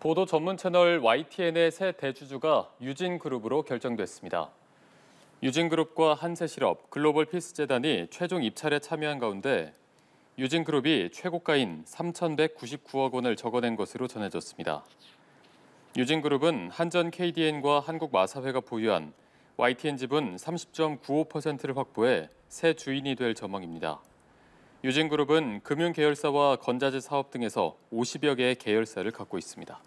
보도 전문 채널 YTN의 새 대주주가 유진그룹으로 결정됐습니다. 유진그룹과 한세실업, 글로벌 피스재단이 최종 입찰에 참여한 가운데 유진그룹이 최고가인 3,199억 원을 적어낸 것으로 전해졌습니다. 유진그룹은 한전 KDN과 한국마사회가 보유한 YTN 지분 30.95%를 확보해 새 주인이 될 전망입니다. 유진그룹은 금융계열사와 건자재 사업 등에서 50여 개의 계열사를 갖고 있습니다.